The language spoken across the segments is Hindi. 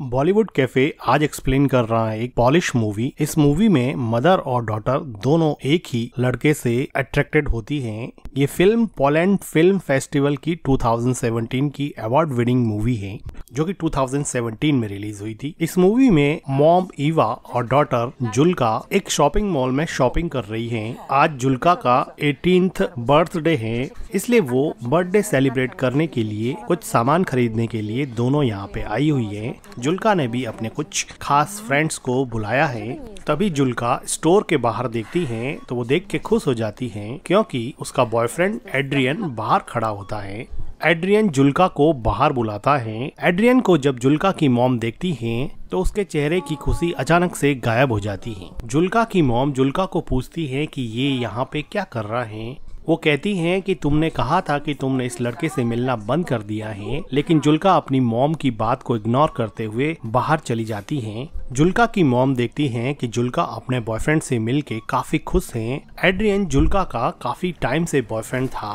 बॉलीवुड कैफे आज एक्सप्लेन कर रहा है एक पॉलिश मूवी इस मूवी में मदर और डॉटर दोनों एक ही लड़के से अट्रैक्टेड होती हैं ये फिल्म पोलैंड फिल्म फेस्टिवल की 2017 की अवार्ड विनिंग मूवी है जो कि 2017 में रिलीज हुई थी इस मूवी में मॉम ईवा और डॉटर जुल्का एक शॉपिंग मॉल में शॉपिंग कर रही हैं आज जुल्का का एटीन बर्थडे है इसलिए वो बर्थडे सेलिब्रेट करने के लिए कुछ सामान खरीदने के लिए दोनों यहाँ पे आई हुई है जुल्का ने भी अपने कुछ खास फ्रेंड्स को बुलाया है तभी जुल्का स्टोर के बाहर देखती है तो वो देख के खुश हो जाती है क्योंकि उसका बॉयफ्रेंड एड्रियन बाहर खड़ा होता है एड्रियन जुल्का को बाहर बुलाता है एड्रियन को जब जुल्का की मॉम देखती है तो उसके चेहरे की खुशी अचानक से गायब हो जाती है जुल्का की मॉम जुल्का को पूछती है कि ये यहाँ पे क्या कर रहा है वो कहती हैं कि तुमने कहा था कि तुमने इस लड़के से मिलना बंद कर दिया है लेकिन जुल्का अपनी मॉम की बात को इग्नोर करते हुए बाहर चली जाती हैं जुल्का की मॉम देखती हैं कि जुल्का अपने बॉयफ्रेंड से मिलके काफी खुश हैं एड्रियन जुल्का का काफी टाइम से बॉयफ्रेंड था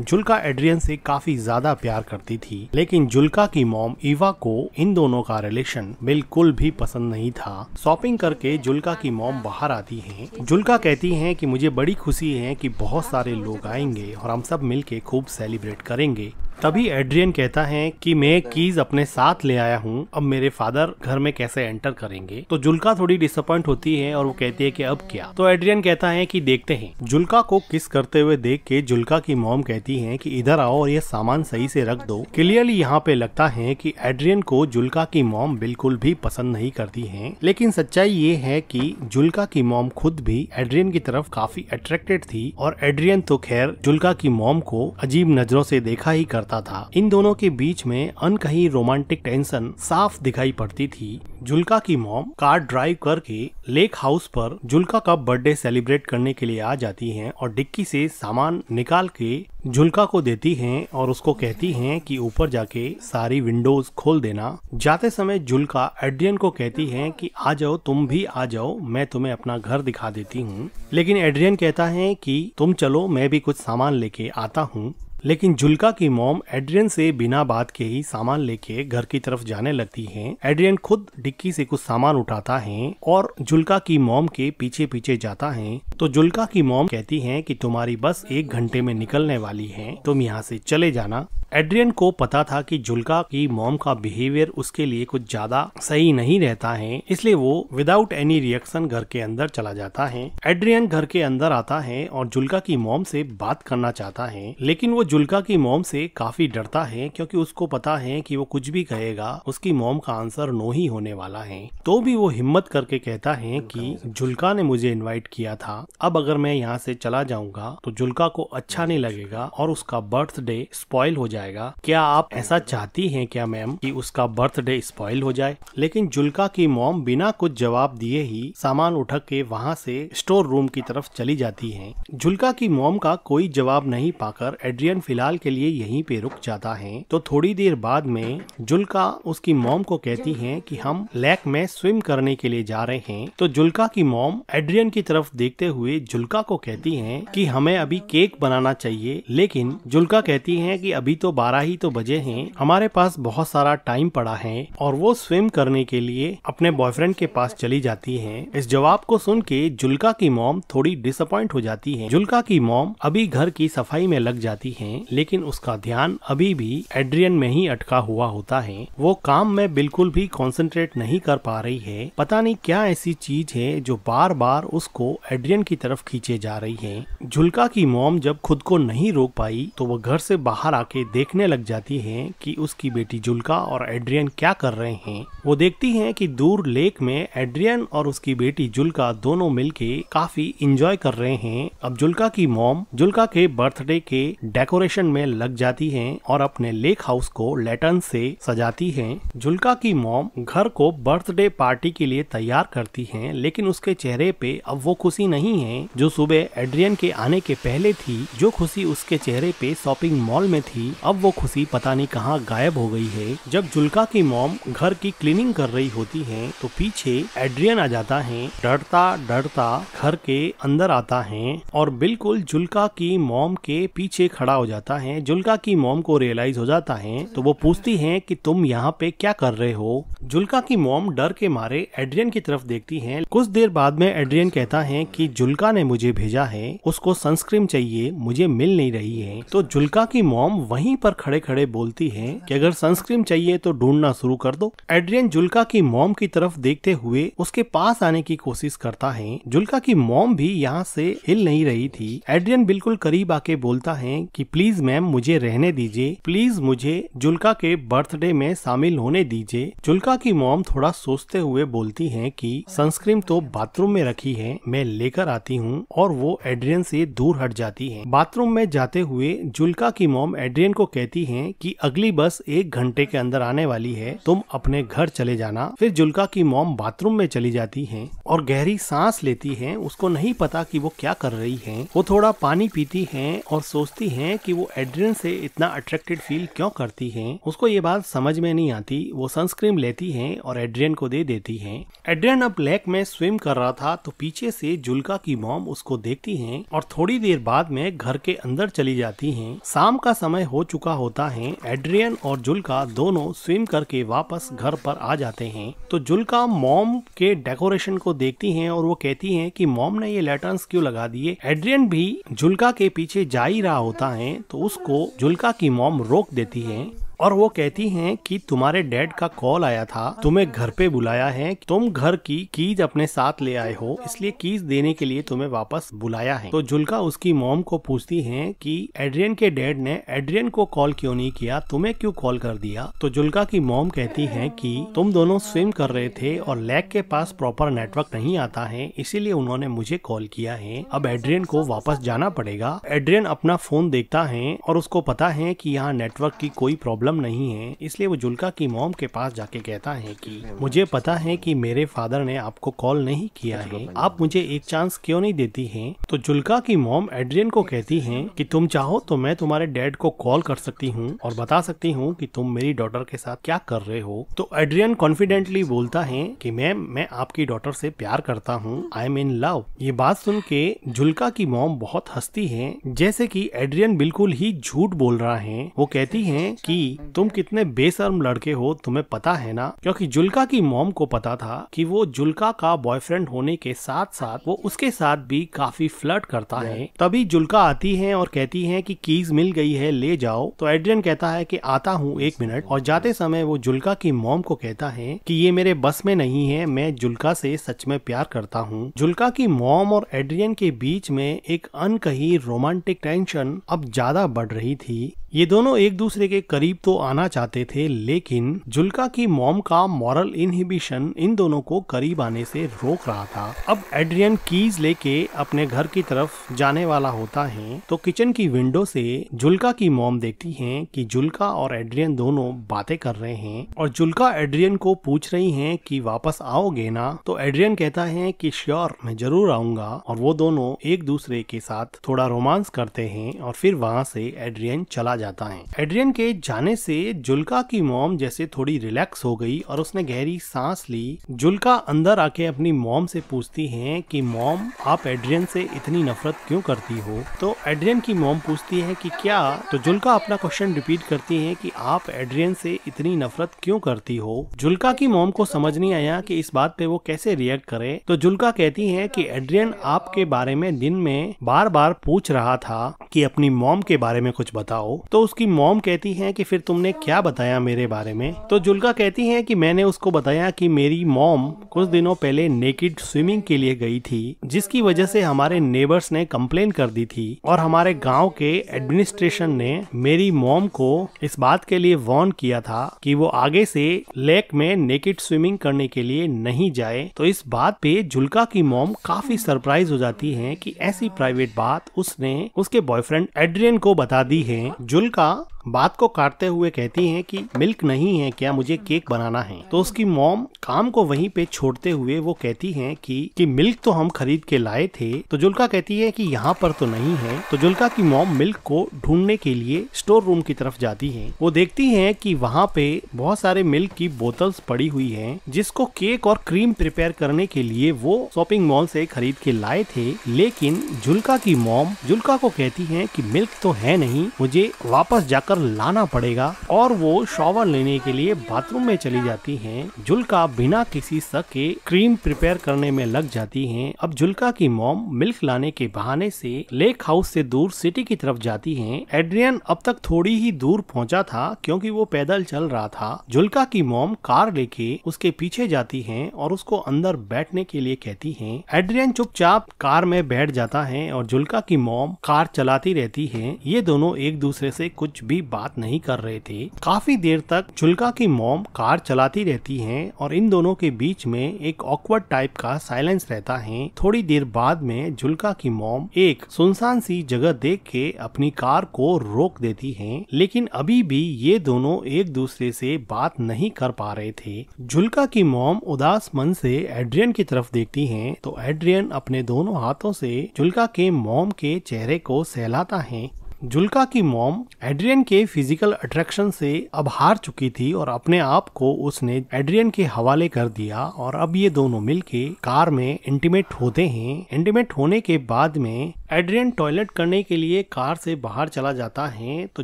जुल्का एड्रियन से काफी ज्यादा प्यार करती थी लेकिन जुल्का की मॉम ईवा को इन दोनों का रिलेशन बिल्कुल भी पसंद नहीं था शॉपिंग करके जुल्का की मॉम बाहर आती है जुल्का कहती है की मुझे बड़ी खुशी है की बहुत सारे लोग आएंगे और हम सब मिल खूब सेलिब्रेट करेंगे तभी एड्रियन कहता है कि मैं कीज अपने साथ ले आया हूँ अब मेरे फादर घर में कैसे एंटर करेंगे तो जुल्का थोड़ी डिसअपॉइंट होती है और वो कहती है कि अब क्या तो एड्रियन कहता है कि देखते हैं जुल्का को किस करते हुए देख के जुल्का की मोम कहती है कि इधर आओ और ये सामान सही से रख दो क्लियरली यहाँ पे लगता है कि एड्रियन को जुल्का की मोम बिल्कुल भी पसंद नहीं करती है लेकिन सच्चाई ये है कि जुल्का की मोम खुद भी एड्रियन की तरफ काफी अट्रैक्टेड थी और एड्रियन तो खैर जुल्का की मोम को अजीब नजरों से देखा ही करता आता था इन दोनों के बीच में अनकही रोमांटिक टेंशन साफ दिखाई पड़ती थी जुल्का की मॉम कार ड्राइव करके लेक हाउस पर जुल्का का बर्थडे सेलिब्रेट करने के लिए आ जाती हैं और डिक्की से सामान निकाल के जुल्का को देती हैं और उसको कहती हैं कि ऊपर जाके सारी विंडोज खोल देना जाते समय जुल्का एड्रियन को कहती हैं कि आ जाओ तुम भी आ जाओ मैं तुम्हें अपना घर दिखा देती हूँ लेकिन एड्रियन कहता है कि तुम चलो मैं भी कुछ सामान लेके आता हूँ लेकिन जुल्का की मोम एड्रियन से बिना बात के ही सामान लेके घर की तरफ जाने लगती है एड्रियन खुद डिक्की से कुछ सामान उठाता है और जुल्का की मोम के पीछे पीछे जाता है तो जुल्का की मोम कहती है कि तुम्हारी बस एक घंटे में निकलने वाली है तुम यहाँ से चले जाना एड्रियन को पता था कि जुल्का की मॉम का बिहेवियर उसके लिए कुछ ज्यादा सही नहीं रहता है इसलिए वो विदाउट एनी रिएक्शन घर के अंदर चला जाता है एड्रियन घर के अंदर आता है और जुल्का की मॉम से बात करना चाहता है लेकिन वो जुल्का की मोम से काफी डरता है क्योंकि उसको पता है कि वो कुछ भी कहेगा उसकी मोम का आंसर नो ही होने वाला है तो भी वो हिम्मत करके कहता है कि जुल्का ने मुझे इनवाइट किया था अब अगर मैं यहाँ से चला जाऊंगा तो जुल्का को अच्छा नहीं लगेगा और उसका बर्थडे स्पॉइल हो जाएगा क्या आप ऐसा चाहती है क्या मैम की उसका बर्थडे स्पॉइल हो जाए लेकिन जुल्का की मोम बिना कुछ जवाब दिए ही सामान उठक के वहाँ से स्टोर रूम की तरफ चली जाती है जुल्का की मोम का कोई जवाब नहीं पाकर एड्रियन फिलहाल के लिए यहीं पे रुक जाता है तो थोड़ी देर बाद में जुल्का उसकी मॉम को कहती है कि हम लेक में स्विम करने के लिए जा रहे हैं तो जुल्का की मॉम एड्रियन की तरफ देखते हुए जुल्का को कहती है कि हमें अभी केक बनाना चाहिए लेकिन जुल्का कहती है कि अभी तो बारह ही तो बजे हैं हमारे पास बहुत सारा टाइम पड़ा है और वो स्विम करने के लिए अपने बॉयफ्रेंड के पास चली जाती है इस जवाब को सुन के जुल्का की मॉम थोड़ी डिसअपॉइंट हो जाती है जुल्का की मॉम अभी घर की सफाई में लग जाती है हैं लेकिन उसका ध्यान अभी भी एड्रियन में ही अटका हुआ होता है वो काम में बिल्कुल भी कॉन्सेंट्रेट नहीं कर पा रही है पता नहीं क्या ऐसी चीज है जो बार बार उसको एड्रियन की तरफ खींचे जा रही है झुलका की मोम जब खुद को नहीं रोक पाई तो वह घर से बाहर आके देखने लग जाती है कि उसकी बेटी जुलका और एड्रियन क्या कर रहे हैं वो देखती है कि दूर लेक में एड्रियन और उसकी बेटी जुल्का दोनों मिलके काफी इंजॉय कर रहे हैं अब जुल्का की मोम जुल्का के बर्थडे के डेकोरेट डेकोरेशन में लग जाती हैं और अपने लेक हाउस को लेटन से सजाती हैं। जुल्का की मॉम घर को बर्थडे पार्टी के लिए तैयार करती हैं, लेकिन उसके चेहरे पे अब वो खुशी नहीं है जो सुबह एड्रियन के आने के पहले थी जो खुशी उसके चेहरे पे शॉपिंग मॉल में थी अब वो खुशी पता नहीं कहाँ गायब हो गई है जब जुल्का की मॉम घर की क्लीनिंग कर रही होती है तो पीछे एड्रियन आ जाता है डरता डरता घर के अंदर आता है और बिल्कुल जुल्का की मॉम के पीछे खड़ा हो जाता जाता है जुल्का की मोम को रियलाइज हो जाता है तो वो पूछती है कि तुम यहाँ पे क्या कर रहे हो जुल्का की मोम डर के मारे एड्रियन की तरफ देखती है कुछ देर बाद में एड्रियन कहता है कि जुल्का ने मुझे भेजा है उसको सनस्क्रीन चाहिए मुझे मिल नहीं रही है तो जुल्का की मोम वहीं पर खड़े खड़े बोलती है कि अगर सनस्क्रीन चाहिए तो ढूंढना शुरू कर दो एड्रियन जुल्का की मोम की तरफ देखते हुए उसके पास आने की कोशिश करता है जुल्का की मोम भी यहाँ से हिल नहीं रही थी एड्रियन बिल्कुल करीब आके बोलता है कि प्लीज मैम मुझे रहने दीजिए प्लीज मुझे जुल्का के बर्थडे में शामिल होने दीजिए जुल्का की मोम थोड़ा सोचते हुए बोलती है कि सनस्क्रीन तो बाथरूम में रखी है मैं लेकर आती हूँ और वो एड्रियन से दूर हट जाती है बाथरूम में जाते हुए जुल्का की मोम एड्रियन को कहती है कि अगली बस एक घंटे के अंदर आने वाली है तुम अपने घर चले जाना फिर जुल्का की मोम बाथरूम में चली जाती है और गहरी सांस लेती है उसको नहीं पता कि वो क्या कर रही है वो थोड़ा पानी पीती है और सोचती है कि वो एड्रिन से इतना अट्रैक्टेड फील क्यों करती हैं उसको ये बात समझ में नहीं आती वो सनस्क्रीन लेती हैं और एड्रियन को दे देती हैं एड्रियन अब लेक में स्विम कर रहा था तो पीछे से जुल्का की मॉम उसको देखती हैं और थोड़ी देर बाद में घर के अंदर चली जाती हैं शाम का समय हो चुका होता है एड्रियन और जुल्का दोनों स्विम करके वापस घर पर आ जाते हैं तो जुल्का मॉम के डेकोरेशन को देखती है और वो कहती है की मॉम ने ये लेटर्न क्यों लगा दिए एड्रियन भी जुल्का के पीछे जा ही रहा होता है हैं तो उसको जुल्का की मोम रोक देती है और वो कहती हैं कि तुम्हारे डैड का कॉल आया था तुम्हें घर पे बुलाया है तुम घर की कीज अपने साथ ले आए हो इसलिए कीज देने के लिए तुम्हें वापस बुलाया है तो जुल्का उसकी मोम को पूछती है कि एड्रियन के डैड ने एड्रियन को कॉल क्यों नहीं किया तुम्हें क्यों कॉल कर दिया तो जुल्का की मोम कहती है कि तुम दोनों स्विम कर रहे थे और लैग के पास प्रॉपर नेटवर्क नहीं आता है इसीलिए उन्होंने मुझे कॉल किया है अब एड्रियन को वापस जाना पड़ेगा एड्रियन अपना फोन देखता है और उसको पता है की यहाँ नेटवर्क की कोई प्रॉब्लम प्रॉब्लम नहीं है इसलिए वो जुल्का की मोम के पास जाके कहता है कि मुझे पता है कि मेरे फादर ने आपको कॉल नहीं किया है आप मुझे एक चांस क्यों नहीं देती हैं तो जुल्का की मोम एड्रियन को कहती है की तुम चाहो तो मैं तुम्हारे डैड को कॉल कर सकती हूँ और बता सकती हूँ की तुम मेरी डॉटर के साथ क्या कर रहे हो तो एड्रियन कॉन्फिडेंटली बोलता है की मैम मैं आपकी डॉटर से प्यार करता हूँ आई एम इन लव ये बात सुन के जुल्का की मोम बहुत हंसती है जैसे की एड्रियन बिल्कुल ही झूठ बोल रहा है वो कहती है की भाई तुम कितने बेसर्म लड़के हो तुम्हें पता है ना क्योंकि जुल्का की मोम को पता था कि वो जुल्का का बॉयफ्रेंड होने के साथ साथ वो उसके साथ भी काफी फ्लर्ट करता है तभी जुल्का आती है और कहती है कि कीज मिल गई है ले जाओ तो एड्रियन कहता है कि आता हूँ एक मिनट और जाते समय वो जुल्का की मोम को कहता है कि ये मेरे बस में नहीं है मैं जुल्का से सच में प्यार करता हूँ जुल्का की मोम और एड्रियन के बीच में एक अनकही रोमांटिक टेंशन अब ज्यादा बढ़ रही थी ये दोनों एक दूसरे के करीब तो आना चाहते थे लेकिन जुल्का की मॉम का मॉरल इनहिबिशन इन दोनों को करीब आने से रोक रहा था अब एड्रियन कीज लेके अपने घर की तरफ जाने वाला होता है तो किचन की विंडो से जुल्का की मॉम देखती है कि जुल्का और एड्रियन दोनों बातें कर रहे हैं और जुल्का एड्रियन को पूछ रही है की वापस आओगे ना तो एड्रियन कहता है की श्योर मैं जरूर आऊंगा और वो दोनों एक दूसरे के साथ थोड़ा रोमांस करते हैं और फिर वहां से एड्रियन चला जाता है एड्रियन के जाने से जुल्का की मोम जैसे थोड़ी रिलैक्स हो गई और उसने गहरी सांस ली जुल्का अंदर आके अपनी मोम से पूछती है कि मोम आप एड्रियन से इतनी नफरत क्यों करती हो तो एड्रियन की मोम पूछती है कि क्या तो जुल्का अपना क्वेश्चन रिपीट करती है कि आप एड्रियन से इतनी नफरत क्यों करती हो जुल्का की मोम को समझ नहीं आया कि इस बात पे वो कैसे रिएक्ट करे तो जुल्का कहती है कि एड्रियन आपके बारे में दिन में बार बार पूछ रहा था कि अपनी मोम के बारे में कुछ बताओ तो उसकी मॉम कहती है कि फिर तुमने क्या बताया मेरे बारे में तो जुल्का कहती है कि मैंने उसको बताया कि मेरी मॉम कुछ दिनों पहले नेकेड स्विमिंग के लिए गई थी जिसकी वजह से हमारे नेबर्स ने कम्प्लेन कर दी थी और हमारे गांव के एडमिनिस्ट्रेशन ने मेरी मॉम को इस बात के लिए वार्न किया था कि वो आगे से लेक में नेकेड स्विमिंग करने के लिए नहीं जाए तो इस बात पे जुल्का की मॉम काफी सरप्राइज हो जाती है की ऐसी प्राइवेट बात उसने उसके बॉयफ्रेंड एड्रियन को बता दी है जो 뭘까? बात को काटते हुए कहती है कि मिल्क नहीं है क्या मुझे केक बनाना है तो उसकी मॉम काम को वहीं पे छोड़ते हुए वो कहती है कि कि मिल्क तो हम खरीद के लाए थे तो जुल्का कहती है कि यहाँ पर तो नहीं है तो जुल्का की मॉम मिल्क को ढूंढने के लिए स्टोर रूम की तरफ जाती है वो देखती है कि वहाँ पे बहुत सारे मिल्क की बोतल्स पड़ी हुई है जिसको केक और क्रीम प्रिपेयर करने के लिए वो शॉपिंग मॉल से खरीद के लाए थे लेकिन जुल्का की मॉम जुल्का को कहती है की मिल्क तो है नहीं मुझे वापस जाकर कर लाना पड़ेगा और वो शॉवर लेने के लिए बाथरूम में चली जाती हैं जुल्का बिना किसी शक के क्रीम प्रिपेयर करने में लग जाती हैं अब जुल्का की मोम मिल्क लाने के बहाने से लेक हाउस से दूर सिटी की तरफ जाती हैं एड्रियन अब तक थोड़ी ही दूर पहुंचा था क्योंकि वो पैदल चल रहा था जुल्का की मोम कार लेके उसके पीछे जाती है और उसको अंदर बैठने के लिए कहती है एड्रियन चुपचाप कार में बैठ जाता है और जुल्का की मोम कार चलाती रहती है ये दोनों एक दूसरे से कुछ भी कोई बात नहीं कर रहे थे काफी देर तक झुलका की मोम कार चलाती रहती है और इन दोनों के बीच में एक ऑकवर्ड टाइप का साइलेंस रहता है थोड़ी देर बाद में झुलका की मोम एक सुनसान सी जगह देख के अपनी कार को रोक देती है लेकिन अभी भी ये दोनों एक दूसरे से बात नहीं कर पा रहे थे झुलका की मोम उदास मन से एड्रियन की तरफ देखती है तो एड्रियन अपने दोनों हाथों से झुलका के मोम के चेहरे को सहलाता है जुल्का की मॉम एड्रियन के फिजिकल अट्रैक्शन से अब हार चुकी थी और अपने आप को उसने एड्रियन के हवाले कर दिया और अब ये दोनों मिलके कार में इंटीमेट होते हैं इंटीमेट होने के बाद में एड्रियन टॉयलेट करने के लिए कार से बाहर चला जाता है तो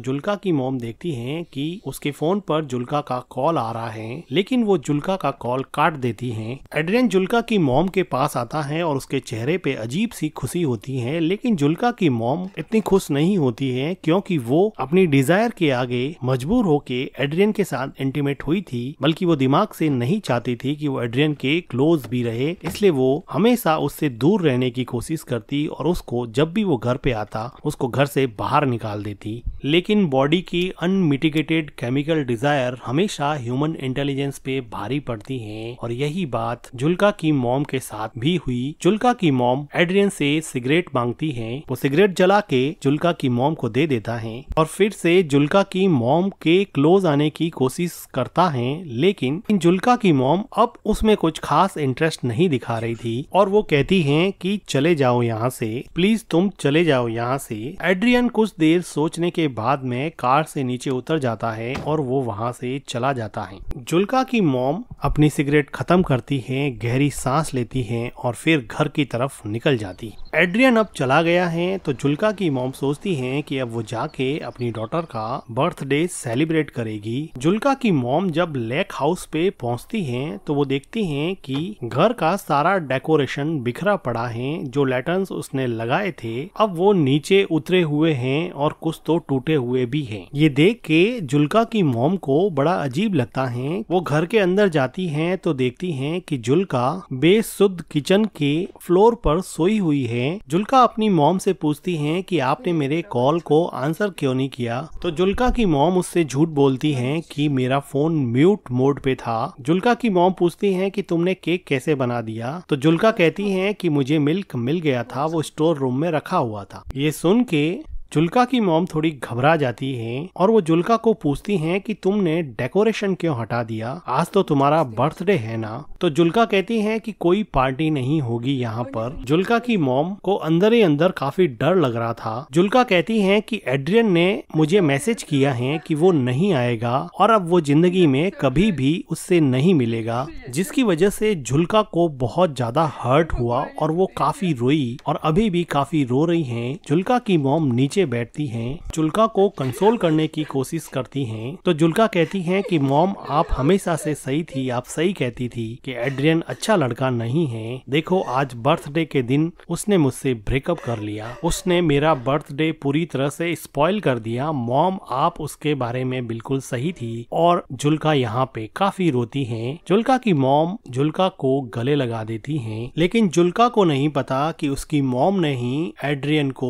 जुल्का की मोम देखती है कि उसके फोन पर जुल्का का कॉल आ रहा है लेकिन वो जुल्का का कॉल काट देती है एड्रियन जुल्का की मोम के पास आता है और उसके चेहरे पे अजीब सी खुशी होती है लेकिन जुल्का की मोम इतनी खुश नहीं होती होती है क्योंकि वो अपनी डिजायर के आगे मजबूर होके एड्रियन के साथ इंटीमेट हुई थी बल्कि वो दिमाग से नहीं चाहती थी कि वो एड्रियन के क्लोज भी रहे इसलिए वो हमेशा उससे दूर रहने की कोशिश करती और उसको जब भी वो घर पे आता उसको घर से बाहर निकाल देती लेकिन बॉडी की अनमिटिगेटेड केमिकल डिजायर हमेशा ह्यूमन इंटेलिजेंस पे भारी पड़ती है और यही बात जुल्का की मॉम के साथ भी हुई जुल्का की मॉम एड्रियन से सिगरेट मांगती है वो सिगरेट जला के जुल्का की मॉम को दे देता है और फिर से जुल्का की मॉम के क्लोज आने की कोशिश करता है लेकिन इन जुल्का की मॉम अब उसमें कुछ खास इंटरेस्ट नहीं दिखा रही थी और वो कहती है कि चले जाओ यहाँ से प्लीज तुम चले जाओ यहाँ से एड्रियन कुछ देर सोचने के बाद में कार से नीचे उतर जाता है और वो वहाँ से चला जाता है जुल्का की मॉम अपनी सिगरेट खत्म करती है गहरी सांस लेती है और फिर घर की तरफ निकल जाती एड्रियन अब चला गया है तो जुल्का की मॉम सोचती है कि अब वो जाके अपनी डॉटर का बर्थडे सेलिब्रेट करेगी जुल्का की मॉम जब लेक हाउस पे पहुंचती हैं तो वो देखती हैं कि घर का सारा डेकोरेशन बिखरा पड़ा है जो लेटर्न उसने लगाए थे अब वो नीचे उतरे हुए हैं और कुछ तो टूटे हुए भी हैं ये देख के जुल्का की मोम को बड़ा अजीब लगता है वो घर के अंदर जाती है तो देखती है कि जुल्का बेसुद्ध किचन के फ्लोर पर सोई हुई है जुल्का अपनी मॉम से पूछती है कि आपने मेरे कॉल कॉल को आंसर क्यों नहीं किया तो जुल्का की मॉम उससे झूठ बोलती है कि मेरा फोन म्यूट मोड पे था जुल्का की मॉम पूछती है कि तुमने केक कैसे बना दिया तो जुल्का कहती है कि मुझे मिल्क मिल गया था वो स्टोर रूम में रखा हुआ था ये सुन के जुल्का की मॉम थोड़ी घबरा जाती है और वो जुल्का को पूछती है कि तुमने डेकोरेशन क्यों हटा दिया आज तो तुम्हारा बर्थडे है ना तो जुल्का कहती है कि कोई पार्टी नहीं होगी यहाँ पर जुल्का की मॉम को अंदर ही अंदर काफी डर लग रहा था जुल्का कहती है कि एड्रियन ने मुझे मैसेज किया है कि वो नहीं आएगा और अब वो जिंदगी में कभी भी उससे नहीं मिलेगा जिसकी वजह से जुल्का को बहुत ज्यादा हर्ट हुआ और वो काफी रोई और अभी भी काफी रो रही है जुल्का की मोम नीचे नीचे बैठती हैं जुल्का को कंसोल करने की कोशिश करती हैं तो जुल्का कहती हैं कि मॉम आप हमेशा से सही थी आप सही कहती थी कि एड्रियन अच्छा लड़का नहीं है देखो आज बर्थडे के दिन उसने मुझसे ब्रेकअप कर लिया उसने मेरा बर्थडे पूरी तरह से स्पॉइल कर दिया मॉम आप उसके बारे में बिल्कुल सही थी और जुल्का यहाँ पे काफी रोती है जुल्का की मॉम जुल्का को गले लगा देती है लेकिन जुल्का को नहीं पता की उसकी मॉम ने ही एड्रियन को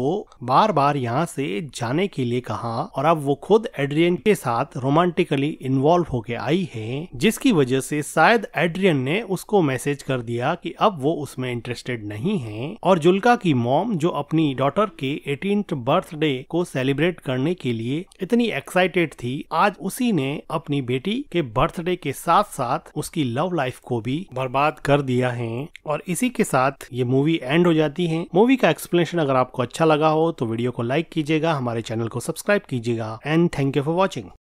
बार बार यहाँ यहाँ से जाने के लिए कहा और अब वो खुद एड्रियन के साथ रोमांटिकली इन्वॉल्व होके आई है जिसकी वजह से शायद एड्रियन ने उसको मैसेज कर दिया कि अब वो उसमें इंटरेस्टेड नहीं है और जुल्का की मॉम जो अपनी डॉटर के एटीन बर्थडे को सेलिब्रेट करने के लिए इतनी एक्साइटेड थी आज उसी ने अपनी बेटी के बर्थडे के साथ साथ उसकी लव लाइफ को भी बर्बाद कर दिया है और इसी के साथ ये मूवी एंड हो जाती है मूवी का एक्सप्लेनेशन अगर आपको अच्छा लगा हो तो वीडियो को लाइक लाइक कीजिएगा हमारे चैनल को सब्सक्राइब कीजिएगा and thank you for watching